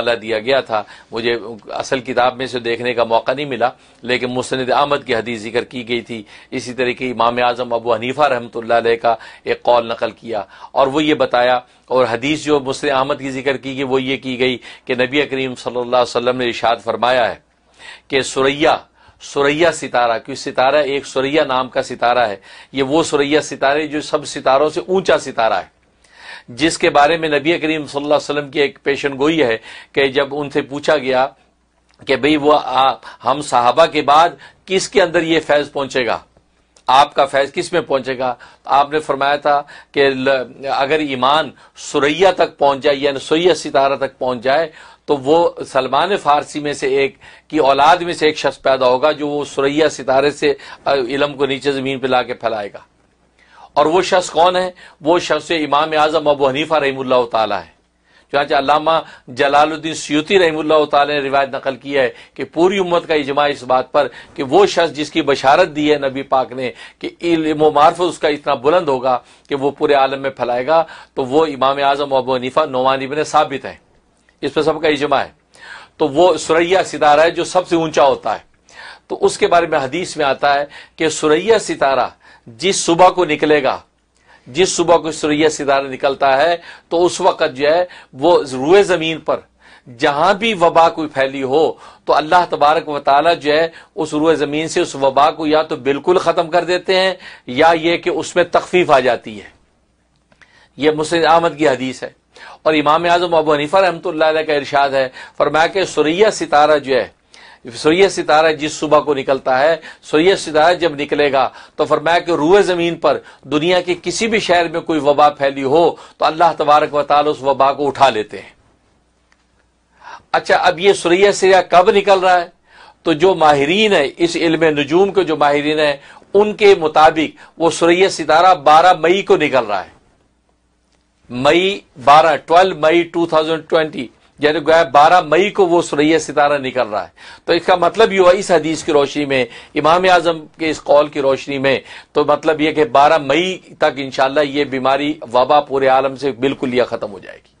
अला दिया गया था मुझे असल किताब में से देखने का मौका नहीं मिला लेकिन मुस्ंद अहमद की हदीस जिक्र की गई थी इसी तरह की इमाम आजम अबू हनीफ़ा रहमत का एक कौल नकल किया और वो ये बताया और हदीस जो मुस्लिम अहमद की जिक्र की गई वो ये की गई कि नबी करीम सल्ला वसम ने इशाद फरमाया है कि सुरैया सुरैया सितारा क्योंकि सितारा एक सुरैया नाम का सितारा है ये वो सुरैया सितारे जो सब सितारों से ऊंचा सितारा है जिसके बारे में नबी करीम सल्लल्लाहु अलैहि वसल्लम की एक पेशन गोई है कि जब उनसे पूछा गया कि भाई वो आ, हम साहबा के बाद किसके अंदर ये फैज पहुंचेगा आपका फैज किस में पहुंचेगा तो आपने फरमाया था कि अगर ईमान सुरैया तक पहुंच जाए यानी सुरैया सितारा तक पहुंच जाए तो वो सलमान फारसी में से एक की औलाद में से एक शख्स पैदा होगा जो वो सुरैया सितारे से इलम को नीचे ज़मीन पर ला के फैलाएगा और वो शख्स कौन है वो शख्स इमाम आजम अबू हनीफा रही ताला है चाँच अलामा जलालुद्दीन सयूती रहीम ताला ने रिवायत नकल की है कि पूरी उम्मत का इजमा इस बात पर कि वो शख्स जिसकी बशारत दी है नबी पाक ने कि मार्फ उसका इतना बुलंद होगा कि वो पूरे आलम में फैलाएगा तो वो Imam Azam Abu Hanifa Noman ibn Sabit है इस पर सबका इजमा है तो वो सुरैया सितारा है जो सबसे ऊंचा होता है तो उसके बारे में हदीस में आता है कि सुरैया सितारा जिस सुबह को निकलेगा जिस सुबह को सूर्य सितारा निकलता है तो उस वक़्त जो है वो रुए ज़मीन पर जहां भी वबा कोई फैली हो तो अल्लाह तबारक वाली जो है उस रुए ज़मीन से उस वबा को या तो बिल्कुल ख़त्म कर देते हैं या ये कि उसमें तखफीफ आ जाती है यह मुस्लिम अहमद की हदीस है और इमाम आजम अबू हनीफ़ा रहमत का इर्शाद है फरमाया कि सुरैया सितारा जो है सूर्य सितारा जिस सुबह को निकलता है सूर्य सितारा जब निकलेगा तो फरमाया कि रूए ज़मीन पर दुनिया के किसी भी शहर में कोई वबा फैली हो तो अल्लाह तबारक व उस वबा को उठा लेते हैं अच्छा अब ये सूर्य सिरा कब निकल रहा है तो जो माहरीन है इस इल्म नजूम के जो माहरीन है उनके मुताबिक वो सूर्य सितारा बारह मई को निकल रहा है मई बारह twelve May two thousand twenty यानी गोया बारह मई को वो सुरैया सितारा निकल रहा है तो इसका मतलब ये हुआ इस हदीस की रोशनी में इमाम आजम के इस कौल की रोशनी में तो मतलब यह कि बारह मई तक इनशाला ये बीमारी वबा पूरे आलम से बिल्कुल यह ख़त्म हो जाएगी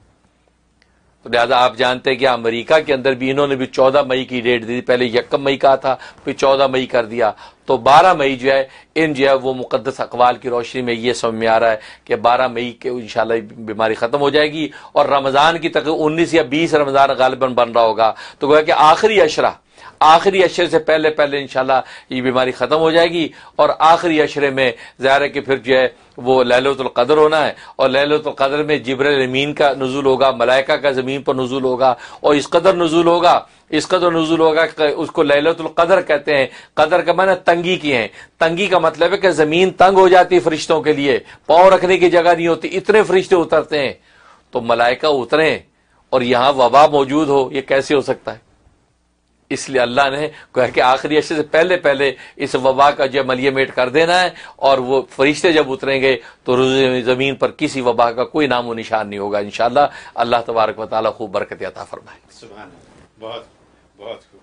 तो लिहाजा आप जानते हैं कि अमेरिका के अंदर भी इन्होंने भी 14 मई की डेट दी पहले यकम मई कहा था फिर 14 मई कर दिया तो 12 मई जो है इन जो है वो मुकदस अकवाल की रोशनी में ये समझ में आ रहा है कि 12 मई के इन बीमारी ख़त्म हो जाएगी और रमज़ान की तक 19 या 20 रमज़ान गालिबन बन रहा होगा तो गोया कि आखिरी अशरा आखिरी अशरे से पहले पहले इंशाल्लाह ये बीमारी ख़त्म हो जाएगी और आखिरी अशरे में ज़ाहिर है कि फिर जो है वो लहलतुल्क़दर होना है और लहलतुल्क़दर में जबरल अमीन का नजूल होगा मलाइका का ज़मीन पर नजूल होगा और इस कदर नजूल होगा इस कदर नजूल होगा कि उसको लहलतुल्क़दर कहते हैं कदर का मैंने तंगी की है तंगी का मतलब है कि ज़मीन तंग हो जाती है फरिश्तों के लिए पाव रखने की जगह नहीं होती इतने फरिश्ते उतरते हैं तो मलाइका उतरे और यहां वबा मौजूद हो ये कैसे हो सकता है इसलिए अल्लाह ने कहा कि आखिरी अशे से पहले पहले इस वबा का जो मलियमेट कर देना है और वो फरिश्ते जब उतरेंगे तो ज़मीन पर किसी वबा का कोई नामो निशान नहीं होगा इन अल्लाह तबारक वाली खूब बरकत अता फरमाए बहुत बहुत